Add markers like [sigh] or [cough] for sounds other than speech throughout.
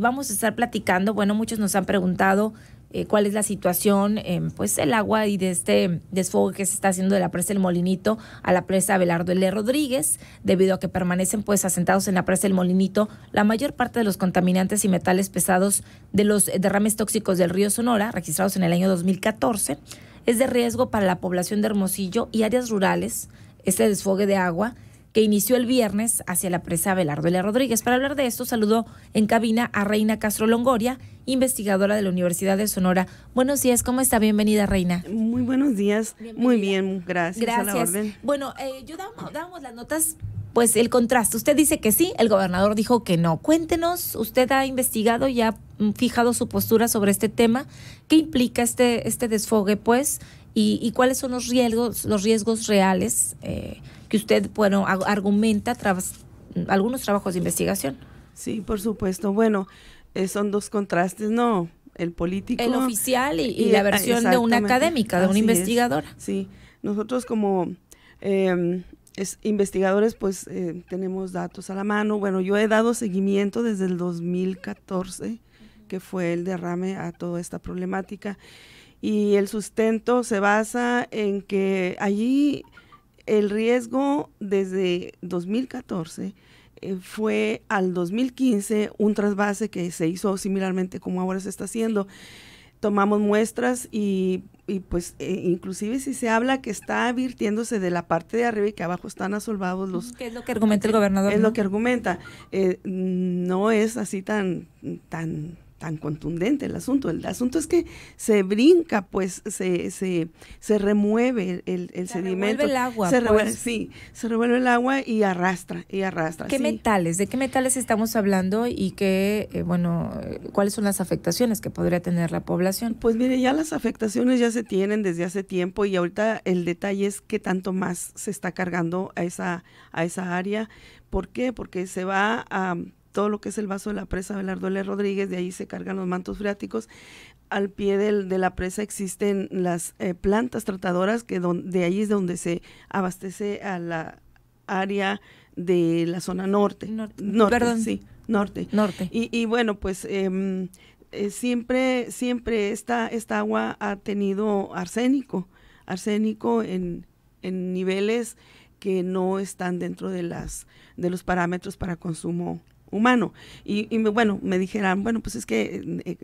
Vamos a estar platicando, bueno, muchos nos han preguntado eh, cuál es la situación, em, pues el agua y de este desfogue que se está haciendo de la presa del Molinito a la presa Abelardo L. Rodríguez, debido a que permanecen pues asentados en la presa del Molinito la mayor parte de los contaminantes y metales pesados de los derrames tóxicos del río Sonora, registrados en el año 2014, es de riesgo para la población de Hermosillo y áreas rurales este desfogue de agua que inició el viernes hacia la presa Belardo L. Rodríguez. Para hablar de esto, saludó en cabina a Reina Castro Longoria, investigadora de la Universidad de Sonora. Buenos días, ¿cómo está? Bienvenida, Reina. Muy buenos días, muy bien, gracias. A la orden. Bueno, eh, yo damos las notas pues el contraste. Usted dice que sí, el gobernador dijo que no. Cuéntenos, usted ha investigado y ha mm, fijado su postura sobre este tema. ¿Qué implica este, este desfogue, pues? y, cuáles son los riesgos, los riesgos reales eh, que usted bueno, argumenta tras algunos trabajos de investigación. Sí, por supuesto. Bueno, eh, son dos contrastes, ¿no? El político. El oficial y, la ah, versión de una académica, de una investigadora. sí, nosotros como em, investigadores pues eh, tenemos datos a la mano. Bueno, yo he dado seguimiento desde el 2014, que fue el derrame a toda esta problemática y el sustento se basa en que allí el riesgo desde 2014 eh, fue al 2015 un trasvase que se hizo similarmente como ahora se está haciendo. Tomamos muestras y, pues eh, inclusive si se habla que está advirtiéndose de la parte de arriba y que abajo están asolvados los... ¿Qué es lo que argumenta el gobernador? Es lo que argumenta. Eh, no es así tan... tan tan contundente el asunto. El asunto es que se brinca, pues se, se, se remueve el, el se Revuelve el agua. Se revuelve, pues. sí, se revuelve el agua y arrastra, y arrastra. ¿Qué metales? ¿De qué metales estamos hablando y qué, eh, bueno, eh, cuáles son las afectaciones que podría tener la población? Pues mire, ya las afectaciones ya se tienen desde hace tiempo y ahorita el detalle es qué tanto más se está cargando a esa, a esa área. ¿Por qué? Porque se va a todo lo que es el vaso de la presa Belardo L. Rodríguez, de ahí se cargan los mantos freáticos. Al pie de la presa existen las eh, plantas tratadoras, que de ahí es donde se abastece a la área de la zona norte. Norte, perdón. Sí, norte. Norte. Y, bueno, pues em, eh, siempre, siempre esta, esta agua ha tenido arsénico, arsénico en, en niveles que no están dentro de las de los parámetros para consumo humano. Y, bueno, me dijeran, bueno, pues es que eh,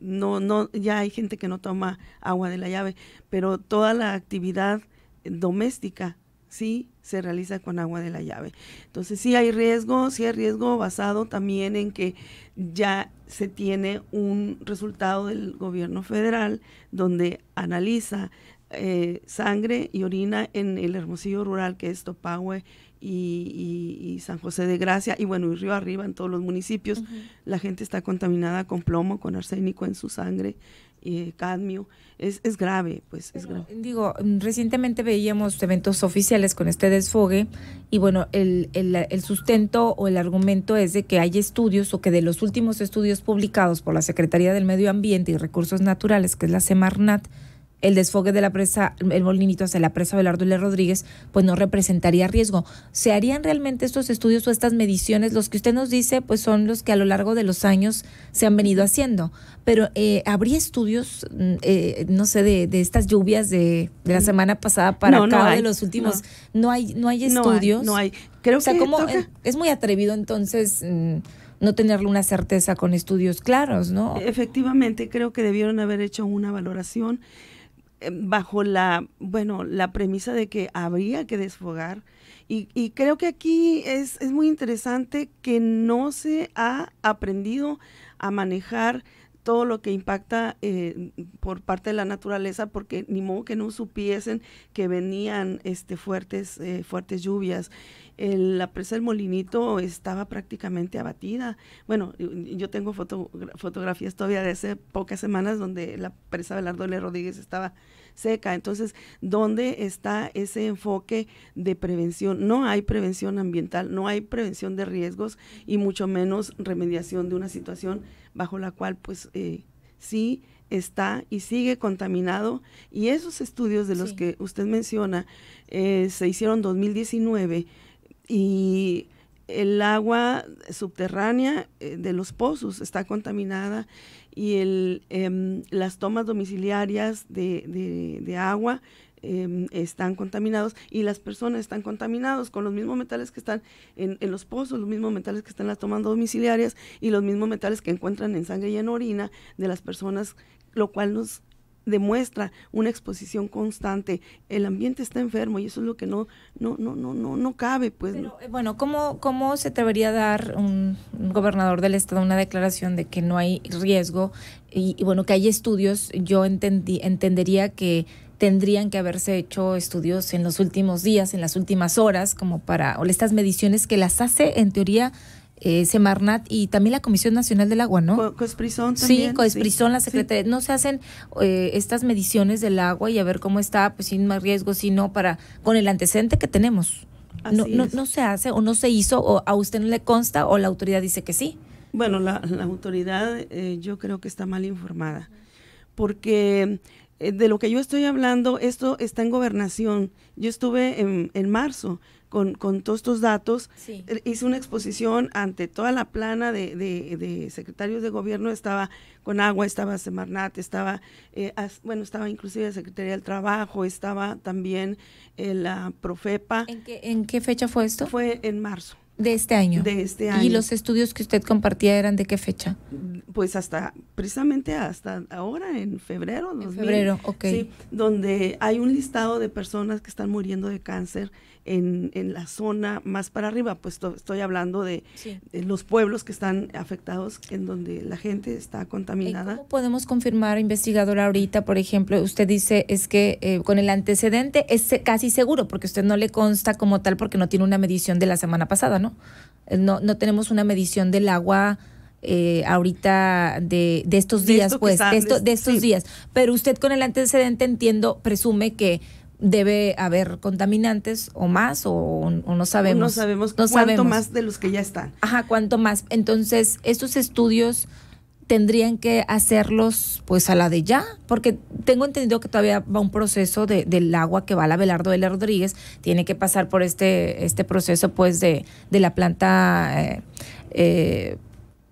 no, no, ya hay gente que no toma agua de la llave, pero toda la actividad doméstica sí se realiza con agua de la llave. Entonces sí hay riesgo, sí hay riesgo basado también en que ya se tiene un resultado del gobierno federal donde analiza eh, sangre y orina en el Hermosillo Rural, que es Topahue y, San José de Gracia, y bueno, y Río Arriba, en todos los municipios, la gente está contaminada con plomo, con arsénico en su sangre, y eh, cadmio, es, grave, pues es grave. Digo, recientemente veíamos eventos oficiales con este desfogue y bueno, el, el, sustento o el argumento es de que hay estudios o que de los últimos estudios publicados por la Secretaría del Medio Ambiente y Recursos Naturales, que es la Semarnat, el desfogue de la presa, el molinito hacia la presa Belardo L. Rodríguez, pues no representaría riesgo. ¿Se harían realmente estos estudios o estas mediciones? Los que usted nos dice, pues son los que a lo largo de los años se han venido haciendo. Pero eh, ¿habría estudios, mm, eh, no sé, de, de estas lluvias de, la mm. semana pasada para acá de los últimos? No, hay, no hay estudios. No hay. Creo que es muy atrevido entonces mm, no tenerle una certeza con estudios claros, ¿no? Efectivamente, creo que debieron haber hecho una valoración Em, bajo la, bueno, la premisa de que habría que desfogar. Y, creo que aquí es, muy interesante que no se ha aprendido a manejar todo lo que impacta eh, por parte de la naturaleza, porque ni modo que no supiesen que venían este, fuertes, eh, fuertes lluvias. la presa del Molinito estaba prácticamente abatida. Bueno, yo tengo fotografías todavía de hace pocas semanas donde la presa Belardo L. Rodríguez estaba seca. Entonces, ¿dónde está ese enfoque de prevención? No hay prevención ambiental, no hay prevención de riesgos y mucho menos remediación de una situación bajo la cual, pues, eh, sí está y sigue contaminado. Y esos estudios de los que usted menciona eh, se hicieron 2019 y el agua subterránea eh, de los pozos está contaminada y el, em, las tomas domiciliarias de, agua em, están contaminados y las personas están contaminados con los mismos metales que están en, en, los pozos, los mismos metales que están en las tomas domiciliarias y los mismos metales que encuentran en sangre y en orina de las personas, lo cual nos demuestra una exposición constante. El ambiente está enfermo y eso es lo que no, no, no, no, no, no cabe, pues. Eh, bueno, ¿cómo, ¿cómo se a dar un, gobernador del estado una declaración de que no hay riesgo y, bueno, que hay estudios, yo entendí, entendería que tendrían que haberse hecho estudios en los últimos días, en las últimas horas, como para, o estas mediciones que las hace en teoría eh, Semarnat y también la Comisión Nacional del Agua, ¿no? Coesprison también. Sí, COESPRISON, la Secretaría. No se hacen eh, estas mediciones del agua y a ver cómo está, pues sin más riesgo, sino para con el antecedente que tenemos. no, se hace o no se hizo o a usted no le consta o la autoridad dice que sí. Bueno, la, autoridad eh, yo creo que está mal informada porque eh, de lo que yo estoy hablando, esto está en gobernación. Yo estuve en, en marzo con, con, todos estos datos. Eh, hice una exposición ante toda la plana de, secretarios de gobierno. Estaba con agua, estaba Semarnat, estaba, eh, bueno, estaba inclusive la Secretaría del Trabajo, estaba también la Profepa. ¿En qué, ¿En qué fecha fue esto? Fue en marzo. De este año. De este año. ¿Y los estudios que usted compartía eran de qué fecha? Pues hasta, precisamente hasta ahora, en febrero. En febrero, ok. Sí, donde hay un listado de personas que están muriendo de cáncer en, la zona más para arriba, pues estoy hablando de, los pueblos que están afectados, en donde la gente está contaminada. ¿Cómo podemos confirmar, investigadora, ahorita, por ejemplo, usted dice es que eh, con el antecedente es casi seguro, porque usted no le consta como tal, porque no tiene una medición de la semana pasada, ¿no? Eh, no, no tenemos una medición del agua. Eh, ahorita de, de, estos días, pues, estos días. Pero usted con el antecedente entiendo, presume que debe haber contaminantes o más o, no sabemos. No sabemos cuánto más de los que ya están. Ajá, cuánto más. Entonces, estos estudios tendrían que hacerlos pues a la de ya, porque tengo entendido que todavía va un proceso de, del agua que va a la Velardo L. Rodríguez, tiene que pasar por este, este proceso pues de, de la planta, eh, eh,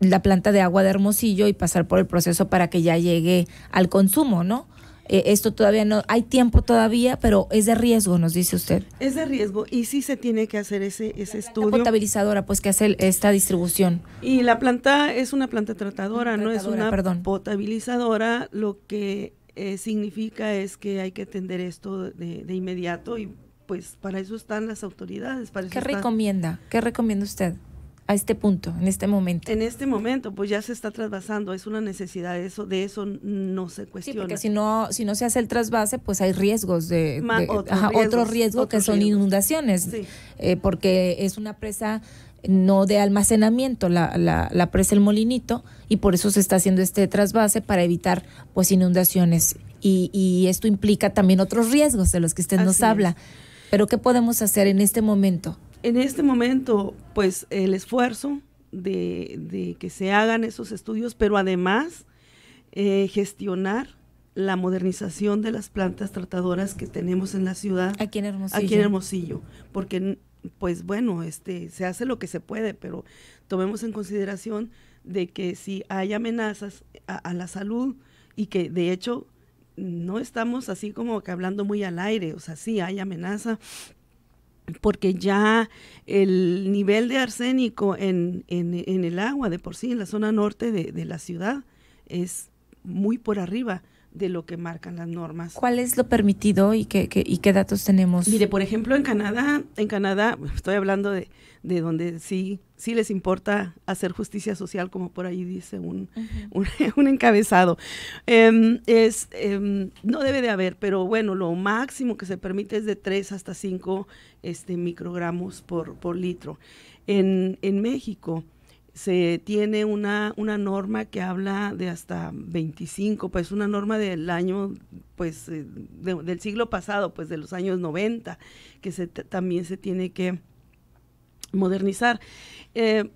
la planta de agua de Hermosillo y pasar por el proceso para que ya llegue al consumo, ¿no? Eh, esto todavía no, hay tiempo todavía, pero es de riesgo, nos dice usted. Es de riesgo y sí se tiene que hacer ese, ese la estudio. potabilizadora, pues, que hace esta distribución. Y la planta es una planta tratadora, no es una potabilizadora, lo que eh, significa es que hay que atender esto de, de, inmediato y pues para eso están las autoridades. ¿Qué recomienda? ¿Qué recomienda usted? a este punto, en este momento? En este momento, pues ya se está trasvasando, es una necesidad, eso, de eso no se cuestiona. Sí, porque si no, si no se hace el trasvase, pues hay riesgos de, otro, riesgo que son inundaciones, eh, porque es una presa no de almacenamiento, la, la, presa El Molinito, y por eso se está haciendo este trasvase para evitar pues inundaciones. Y, esto implica también otros riesgos de los que usted nos habla. Pero ¿qué podemos hacer en este momento? en este momento, pues el esfuerzo de, que se hagan esos estudios, pero además eh, gestionar la modernización de las plantas tratadoras que tenemos en la ciudad. Aquí en Hermosillo. Aquí en Hermosillo, porque pues bueno, este, se hace lo que se puede, pero tomemos en consideración de que si hay amenazas a, a la salud y que de hecho no estamos así como que hablando muy al aire, o sea, sí hay amenaza porque ya el nivel de arsénico en, en, el agua de por sí, en la zona norte de, de la ciudad, es muy por arriba de lo que marcan las normas. ¿Cuál es lo permitido y qué, datos tenemos? Mire, por ejemplo, en Canadá, en Canadá, [laughs] estoy hablando de, donde sí, sí les importa hacer justicia social, como por ahí dice un, [laughs] encabezado. Em, es, em, no debe de haber, pero bueno, lo máximo que se permite es de 3 hasta 5 este, microgramos por, litro. En, en México, se tiene una, una norma que habla de hasta 25, pues una norma del año, pues eh, del siglo pasado, pues de los años 90, que se, también se tiene que modernizar. Eh,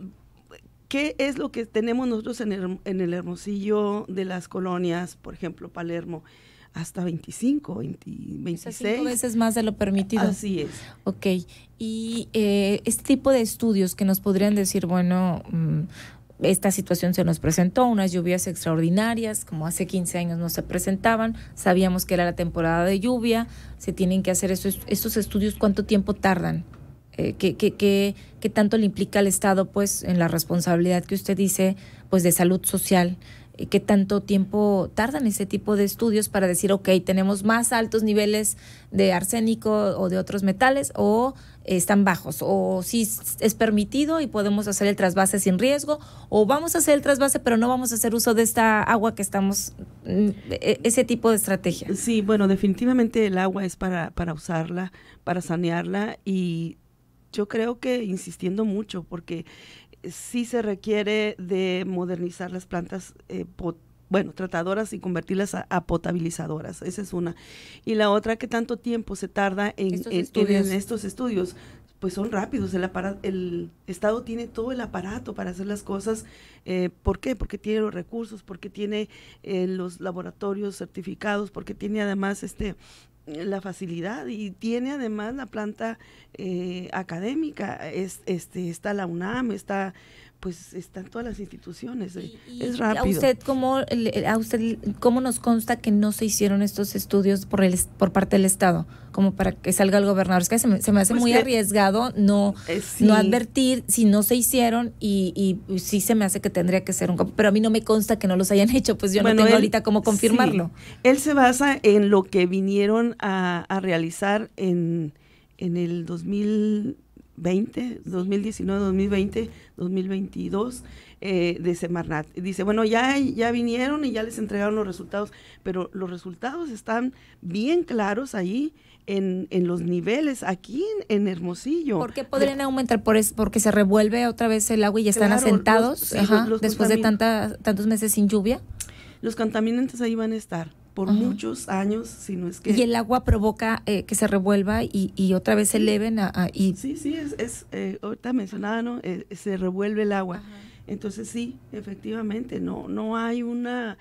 ¿Qué es lo que tenemos nosotros en el Hermosillo de las colonias, por ejemplo, Palermo? hasta 25, 26. O veces más de lo permitido. Así es. Ok. Y eh, este tipo de estudios que nos podrían decir, bueno, mm, esta situación se nos presentó, unas lluvias extraordinarias, como hace 15 años no se presentaban, sabíamos que era la temporada de lluvia, se tienen que hacer esos estos estudios, ¿cuánto tiempo tardan? Eh, ¿qué, qué, qué, qué tanto le implica al Estado pues en la responsabilidad que usted dice pues de salud social? Eh, qué tanto tiempo tardan ese tipo de estudios para decir, ok, tenemos más altos niveles de arsénico o de otros metales o están bajos, o si es permitido y podemos hacer el trasvase sin riesgo, o vamos a hacer el trasvase pero no vamos a hacer uso de esta agua que estamos, mm, e, e, ese tipo de estrategia. Sí, bueno, definitivamente el agua es para, para usarla, para sanearla y yo creo que insistiendo mucho porque sí se requiere de modernizar las plantas eh, bueno, tratadoras y convertirlas a, potabilizadoras. Esa es una. Y la otra, ¿qué tanto tiempo se tarda en estos, estudios. estos estudios? Pues son rápidos. El, el Estado tiene todo el aparato para hacer las cosas. Eh, ¿Por qué? Porque tiene los recursos, porque tiene eh, los laboratorios certificados, porque tiene además este la facilidad y tiene además la planta eh, académica, es, este, está la UNAM, está pues están todas las instituciones. Eh, es rápido. ¿A usted, cómo, ¿A usted cómo nos consta que no se hicieron estos estudios por por parte del Estado? Como para que salga el gobernador. Es que se me, hace pues muy arriesgado no, eh, no advertir si no se hicieron y, y, sí se me hace que tendría que ser un... Pero a mí no me consta que no los hayan [laughs] hecho, pues yo no tengo ahorita cómo confirmarlo. Él se basa en lo que vinieron a, a realizar en, en el 2000 20, 2019, 2020, 2022 de Semarnat. Dice, bueno, ya, ya vinieron y ya les entregaron los resultados, pero los resultados están bien claros ahí en, en los niveles, aquí en, Hermosillo. ¿Por qué podrían aumentar? Por ¿Porque se revuelve otra vez el agua y ya están asentados después de tantas tantos meses sin lluvia? Los contaminantes ahí van a estar por muchos años, si es que... Y el agua provoca eh, que se revuelva y, y otra vez se eleven a, Sí, sí, es, es eh, ahorita ¿no? Eh, se revuelve el agua. Entonces sí, efectivamente, no, no hay una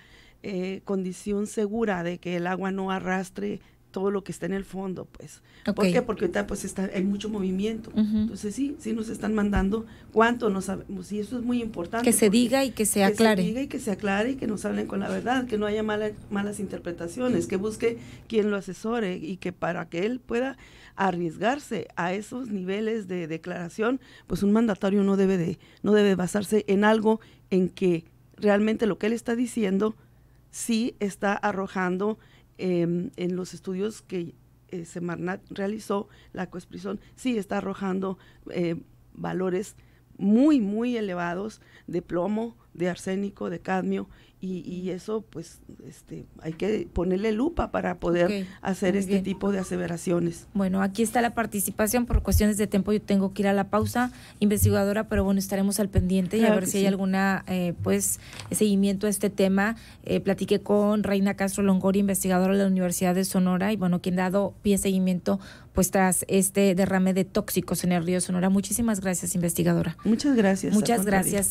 condición segura de que el agua no arrastre todo lo que está en el fondo, pues. porque ¿Por qué? Porque ahorita pues está, hay mucho movimiento. Entonces sí, sí nos están mandando cuánto no sabemos y eso es muy importante. Que se diga y que se aclare. Que se diga y que se aclare y que nos hablen con la verdad, que no haya malas interpretaciones, que busque quien lo asesore y que para que él pueda arriesgarse a esos niveles de declaración, pues un mandatario no debe de, no debe basarse en algo en que realmente lo que él está diciendo sí está arrojando Em, en los estudios que eh, Semarnat realizó, la Coesprisón sí está arrojando eh, valores muy, muy elevados de plomo, de arsénico, de cadmio y, eso pues este hay que ponerle lupa para poder hacer este tipo de aseveraciones. Bueno, aquí está la participación por cuestiones de tiempo yo tengo que ir a la pausa investigadora, pero bueno, estaremos al pendiente y a ver si hay alguna eh, pues seguimiento a este tema. Eh, platiqué con Reina Castro Longori, investigadora de la Universidad de Sonora y bueno, quien ha dado pie seguimiento pues tras este derrame de tóxicos en el río Sonora. Muchísimas gracias, investigadora. Muchas gracias. Muchas gracias.